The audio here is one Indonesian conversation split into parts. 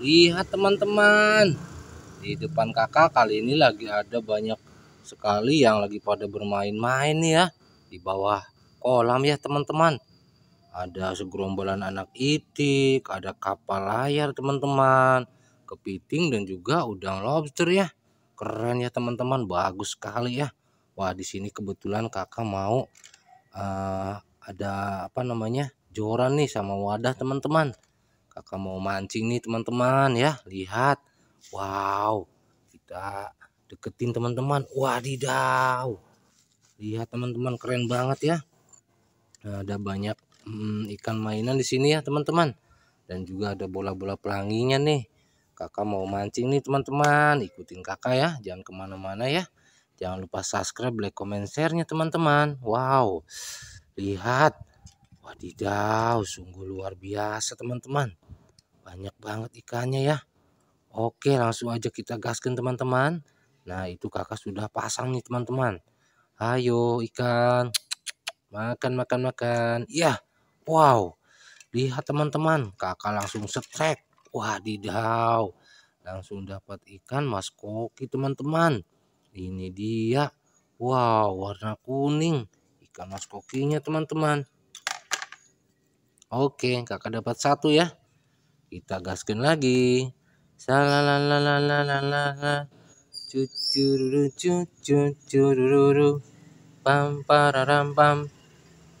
Lihat teman-teman. Di depan kakak kali ini lagi ada banyak sekali yang lagi pada bermain-main ya. Di bawah kolam ya teman-teman. Ada segerombolan anak itik, ada kapal layar teman-teman. Kepiting dan juga udang lobster ya. Keren ya teman-teman, bagus sekali ya. Wah di sini kebetulan kakak mau uh, ada apa namanya joran nih sama wadah teman-teman kakak mau mancing nih teman-teman ya lihat wow kita deketin teman-teman wadidaw lihat teman-teman keren banget ya ada banyak hmm, ikan mainan di sini ya teman-teman dan juga ada bola-bola pelanginya nih kakak mau mancing nih teman-teman ikutin kakak ya jangan kemana-mana ya jangan lupa subscribe like comment share-nya teman-teman wow lihat wadidaw sungguh luar biasa teman-teman banyak banget ikannya ya oke langsung aja kita gaskan teman-teman nah itu kakak sudah pasang nih teman-teman ayo ikan makan makan makan iya wow lihat teman-teman kakak langsung setrek wadidaw langsung dapat ikan mas koki teman-teman ini dia wow warna kuning ikan mas kokinya teman-teman oke kakak dapat satu ya kita gaskan lagi salalalalalalala cucururu cucururu pam pararam pam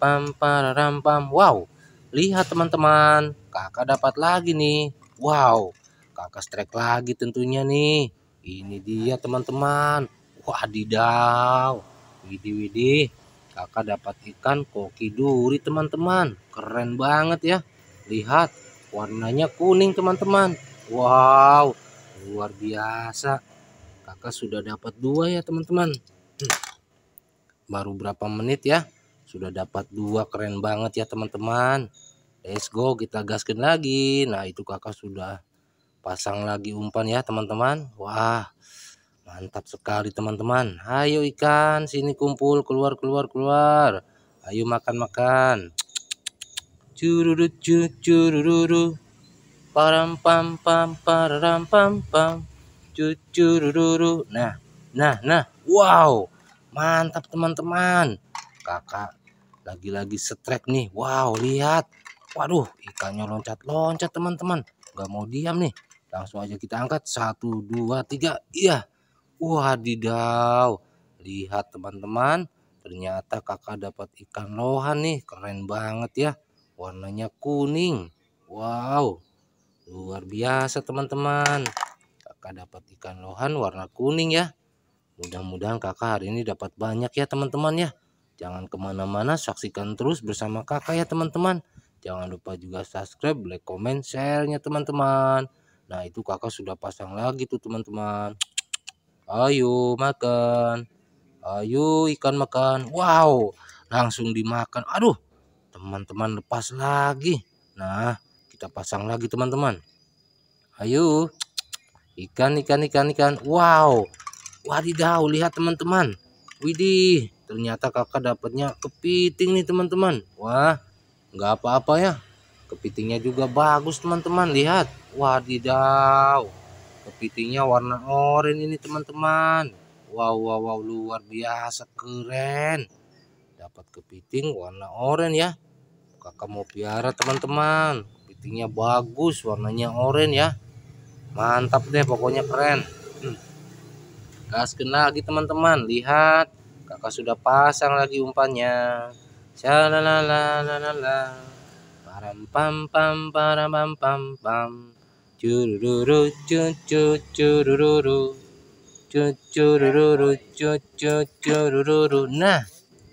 pam pararam pam wow lihat teman-teman kakak dapat lagi nih wow kakak strike lagi tentunya nih ini dia teman-teman wadidaw widi widi kakak dapat ikan koki duri teman-teman keren banget ya lihat warnanya kuning teman-teman wow luar biasa kakak sudah dapat dua ya teman-teman hmm. baru berapa menit ya sudah dapat dua keren banget ya teman-teman let's go kita gaskin lagi nah itu kakak sudah pasang lagi umpan ya teman-teman wah mantap sekali teman-teman ayo ikan sini kumpul keluar keluar keluar ayo makan makan cururu cururu param pam pam param pam pam cururu nah nah nah wow mantap teman-teman kakak lagi-lagi setrek nih wow lihat waduh ikannya loncat-loncat teman-teman nggak mau diam nih langsung aja kita angkat satu dua tiga iya wadidaw lihat teman-teman ternyata kakak dapat ikan lohan nih keren banget ya warnanya kuning wow luar biasa teman-teman kakak dapat ikan lohan warna kuning ya mudah-mudahan kakak hari ini dapat banyak ya teman-teman ya jangan kemana-mana saksikan terus bersama kakak ya teman-teman jangan lupa juga subscribe like comment share teman-teman nah itu kakak sudah pasang lagi tuh teman-teman ayo makan ayo ikan makan wow langsung dimakan aduh teman-teman lepas lagi nah kita pasang lagi teman-teman ayo ikan ikan ikan ikan wow wadidaw lihat teman-teman widih ternyata kakak dapatnya kepiting nih teman-teman wah nggak apa-apa ya kepitingnya juga bagus teman-teman lihat wadidaw kepitingnya warna oranye ini teman-teman wow wow wow luar biasa keren dapat kepiting warna oranye ya kakak mau piara teman-teman kepitingnya bagus warnanya oranye ya mantap deh pokoknya keren hmm. gas kena lagi teman-teman lihat kakak sudah pasang lagi umpannya Shalalalalala. Param pam pam param pam pam pam. Cururu cu cururu. cururu cururu. Nah.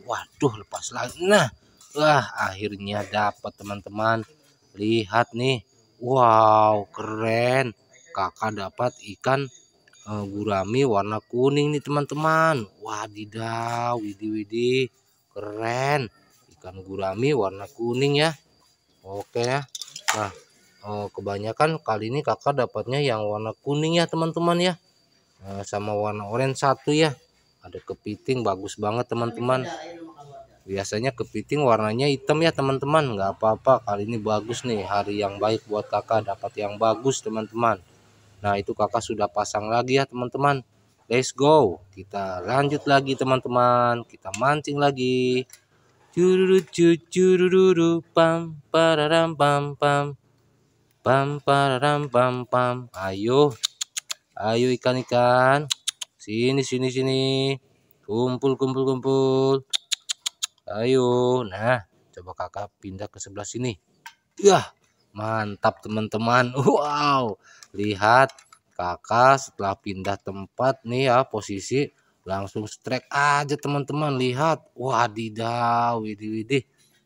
Waduh lepas lagi. Nah. Wah, akhirnya dapat teman-teman. Lihat nih. Wow, keren. Kakak dapat ikan uh, gurami warna kuning nih teman-teman. Wadidaw, widi-widi. Keren. Ikan gurami warna kuning ya. Oke ya. Nah, uh, kebanyakan kali ini kakak dapatnya yang warna kuning ya teman-teman ya. Uh, sama warna oranye satu ya. Ada kepiting bagus banget teman-teman biasanya kepiting warnanya hitam ya teman-teman nggak apa-apa kali ini bagus nih hari yang baik buat kakak dapat yang bagus teman-teman nah itu kakak sudah pasang lagi ya teman-teman let's go kita lanjut lagi teman-teman kita mancing lagi cururu cururu pam pararam pam pam pam pararam pam pam ayo ayo ikan-ikan sini sini sini kumpul kumpul kumpul Ayo, nah coba kakak pindah ke sebelah sini. Yah, mantap teman-teman. Wow, lihat kakak setelah pindah tempat nih ya posisi langsung strike aja teman-teman lihat wah, wadidaw widih widih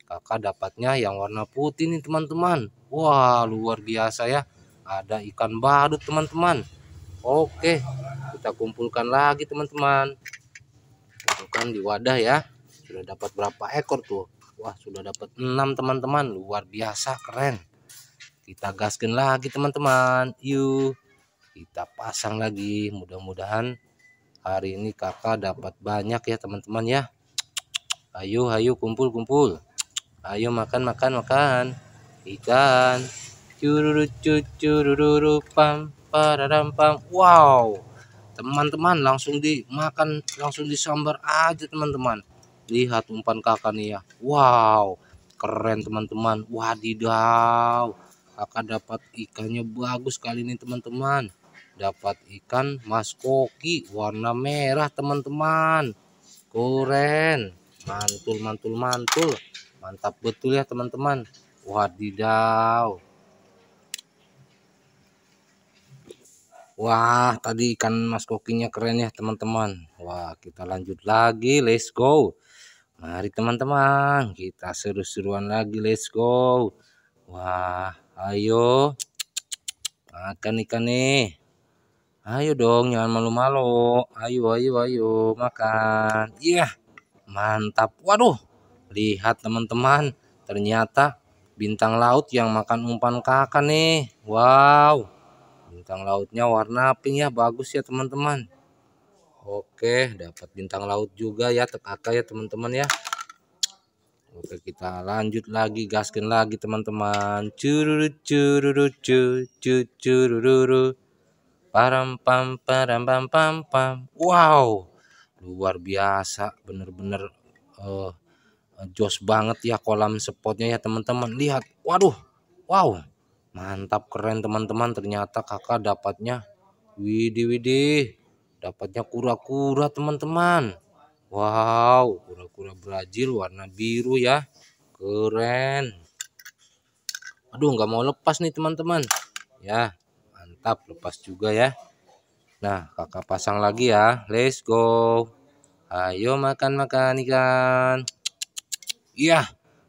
kakak dapatnya yang warna putih nih teman-teman wah luar biasa ya ada ikan badut teman-teman oke kita kumpulkan lagi teman-teman kumpulkan di wadah ya sudah dapat berapa ekor tuh wah sudah dapat enam teman-teman luar biasa keren kita gaskin lagi teman-teman yuk kita pasang lagi mudah-mudahan hari ini kakak dapat banyak ya teman-teman ya ayo ayo kumpul kumpul ayo makan makan makan ikan cururu cururu pam pararam pam wow teman-teman langsung dimakan langsung disambar aja teman-teman lihat umpan kakak nih ya wow keren teman-teman wadidaw kakak dapat ikannya bagus kali ini teman-teman dapat ikan mas koki warna merah teman-teman keren mantul mantul mantul mantap betul ya teman-teman wadidaw Wah, tadi ikan mas kokinya keren ya, teman-teman. Wah, kita lanjut lagi. Let's go. Mari teman-teman, kita seru-seruan lagi. Let's go. Wah, ayo. Makan ikan nih. Ayo dong, jangan malu-malu. Ayo, ayo, ayo, makan. Iya, yeah, mantap. Waduh, lihat teman-teman. Ternyata bintang laut yang makan umpan kakak nih. Wow, bintang lautnya warna pink ya. Bagus ya teman-teman. Oke, dapat bintang laut juga ya TKK ya teman-teman ya. Oke, kita lanjut lagi gaskin lagi teman-teman. Cururu cururu cu cu cururu. Param pam param pam pam pam. Wow. Luar biasa, bener-bener uh, jos banget ya kolam spotnya ya teman-teman. Lihat. Waduh. Wow. Mantap keren teman-teman. Ternyata Kakak dapatnya Widi Widi dapatnya kura-kura teman-teman wow kura-kura Brazil warna biru ya keren aduh nggak mau lepas nih teman-teman ya mantap lepas juga ya nah kakak pasang lagi ya let's go ayo makan-makan ikan iya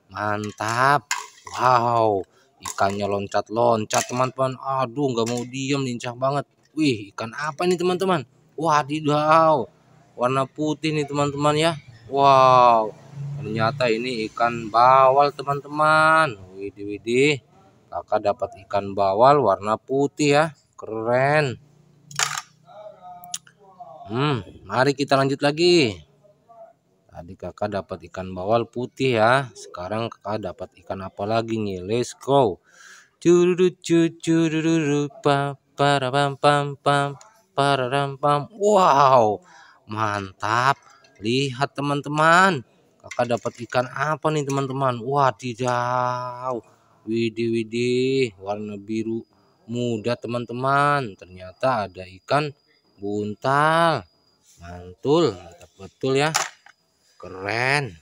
mantap wow ikannya loncat-loncat teman-teman aduh nggak mau diem lincah banget wih ikan apa nih teman-teman wadidaw warna putih nih teman-teman ya wow ternyata ini ikan bawal teman-teman widih widih kakak dapat ikan bawal warna putih ya keren hmm mari kita lanjut lagi tadi kakak dapat ikan bawal putih ya sekarang kakak dapat ikan apa lagi nih let's go cururu cururu pam pam pam pam parampam. Wow, mantap. Lihat teman-teman. Kakak dapat ikan apa nih teman-teman? Wah, Wadidaw. Widih, widih. Warna biru muda teman-teman. Ternyata ada ikan buntal. Mantul, mantap betul ya. Keren.